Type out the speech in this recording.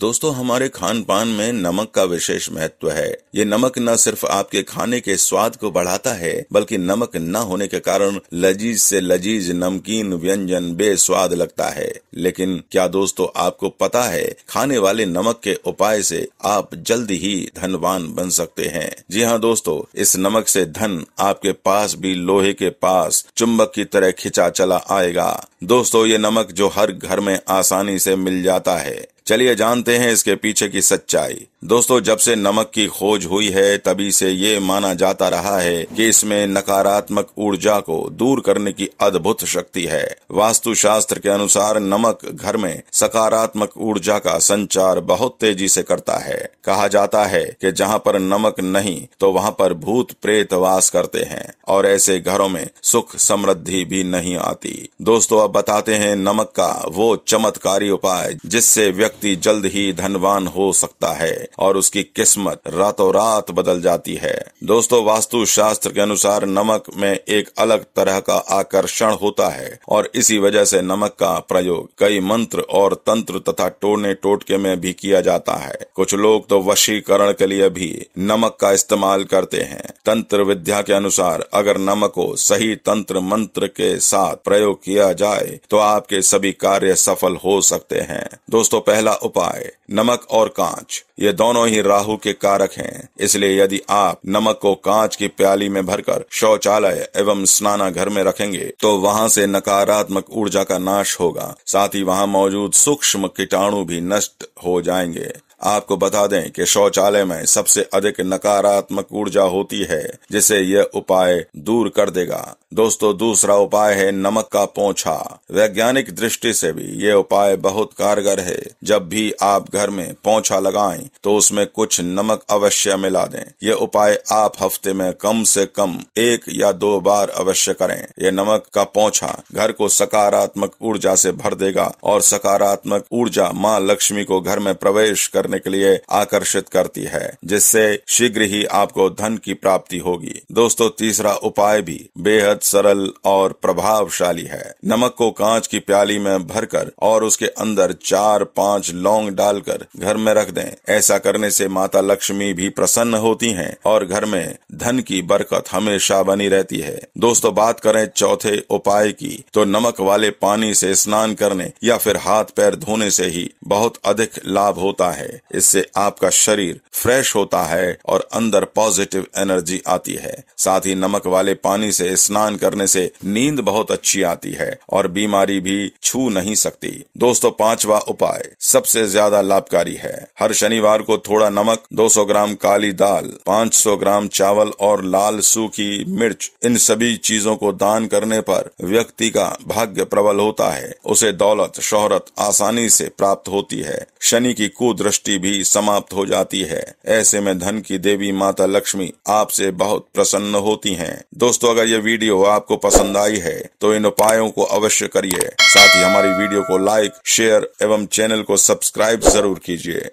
दोस्तों हमारे खान पान में नमक का विशेष महत्व है ये नमक न सिर्फ आपके खाने के स्वाद को बढ़ाता है बल्कि नमक न होने के कारण लजीज से लजीज नमकीन व्यंजन बेस्वाद लगता है लेकिन क्या दोस्तों आपको पता है खाने वाले नमक के उपाय से आप जल्दी ही धनवान बन सकते हैं जी हाँ दोस्तों इस नमक से धन आपके पास भी लोहे के पास चुंबक की तरह खिंचा चला आएगा दोस्तों ये नमक जो हर घर में आसानी से मिल जाता है चलिए जानते हैं इसके पीछे की सच्चाई दोस्तों जब से नमक की खोज हुई है तभी से ये माना जाता रहा है कि इसमें नकारात्मक ऊर्जा को दूर करने की अद्भुत शक्ति है वास्तु शास्त्र के अनुसार नमक घर में सकारात्मक ऊर्जा का संचार बहुत तेजी से करता है कहा जाता है कि जहाँ पर नमक नहीं तो वहाँ पर भूत प्रेत वास करते हैं और ऐसे घरों में सुख समृद्धि भी नहीं आती दोस्तों अब बताते हैं नमक का वो चमत्कारी उपाय जिससे व्यक्ति जल्द ही धनवान हो सकता है और उसकी किस्मत रातों रात बदल जाती है दोस्तों वास्तु शास्त्र के अनुसार नमक में एक अलग तरह का आकर्षण होता है और इसी वजह से नमक का प्रयोग कई मंत्र और तंत्र तथा टोने टोटके में भी किया जाता है कुछ लोग तो वशीकरण के लिए भी नमक का इस्तेमाल करते हैं तंत्र विद्या के अनुसार अगर नमक को सही तंत्र मंत्र के साथ प्रयोग किया जाए तो आपके सभी कार्य सफल हो सकते हैं दोस्तों पहला उपाय नमक और कांच ये दोनों ही राहु के कारक हैं इसलिए यदि आप नमक को कांच की प्याली में भरकर शौचालय एवं स्नानाघर में रखेंगे तो वहाँ से नकारात्मक ऊर्जा का नाश होगा साथ ही वहाँ मौजूद सूक्ष्म कीटाणु भी नष्ट हो जाएंगे आपको बता दें कि शौचालय में सबसे अधिक नकारात्मक ऊर्जा होती है जिसे यह उपाय दूर कर देगा दोस्तों दूसरा उपाय है नमक का पोछा वैज्ञानिक दृष्टि से भी ये उपाय बहुत कारगर है जब भी आप घर में पोछा लगाएं तो उसमें कुछ नमक अवश्य मिला दें यह उपाय आप हफ्ते में कम से कम एक या दो बार अवश्य करें यह नमक का पोछा घर को सकारात्मक ऊर्जा से भर देगा और सकारात्मक ऊर्जा माँ लक्ष्मी को घर में प्रवेश करने करने के लिए आकर्षित करती है जिससे शीघ्र ही आपको धन की प्राप्ति होगी दोस्तों तीसरा उपाय भी बेहद सरल और प्रभावशाली है नमक को कांच की प्याली में भरकर और उसके अंदर चार पांच लौंग डालकर घर में रख दें ऐसा करने से माता लक्ष्मी भी प्रसन्न होती हैं और घर में धन की बरकत हमेशा बनी रहती है दोस्तों बात करें चौथे उपाय की तो नमक वाले पानी से स्नान करने या फिर हाथ पैर धोने से ही बहुत अधिक लाभ होता है इससे आपका शरीर फ्रेश होता है और अंदर पॉजिटिव एनर्जी आती है साथ ही नमक वाले पानी से स्नान करने से नींद बहुत अच्छी आती है और बीमारी भी छू नहीं सकती दोस्तों पांचवा उपाय सबसे ज्यादा लाभकारी है हर शनिवार को थोड़ा नमक 200 ग्राम काली दाल 500 ग्राम चावल और लाल सूखी मिर्च इन सभी चीजों को दान करने पर व्यक्ति का भाग्य प्रबल होता है उसे दौलत शोहरत आसानी से प्राप्त होती है शनि की कुदृष्टि शक्ति भी समाप्त हो जाती है ऐसे में धन की देवी माता लक्ष्मी आपसे बहुत प्रसन्न होती हैं। दोस्तों अगर ये वीडियो आपको पसंद आई है तो इन उपायों को अवश्य करिए साथ ही हमारी वीडियो को लाइक शेयर एवं चैनल को सब्सक्राइब जरूर कीजिए